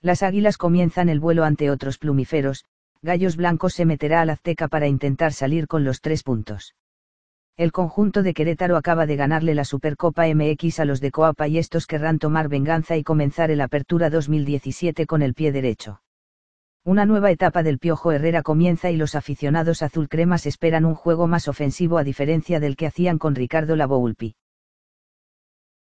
Las águilas comienzan el vuelo ante otros plumíferos, Gallos Blancos se meterá al Azteca para intentar salir con los tres puntos. El conjunto de Querétaro acaba de ganarle la Supercopa MX a los de Coapa y estos querrán tomar venganza y comenzar el Apertura 2017 con el pie derecho. Una nueva etapa del Piojo Herrera comienza y los aficionados azulcremas esperan un juego más ofensivo a diferencia del que hacían con Ricardo Lavoulpi.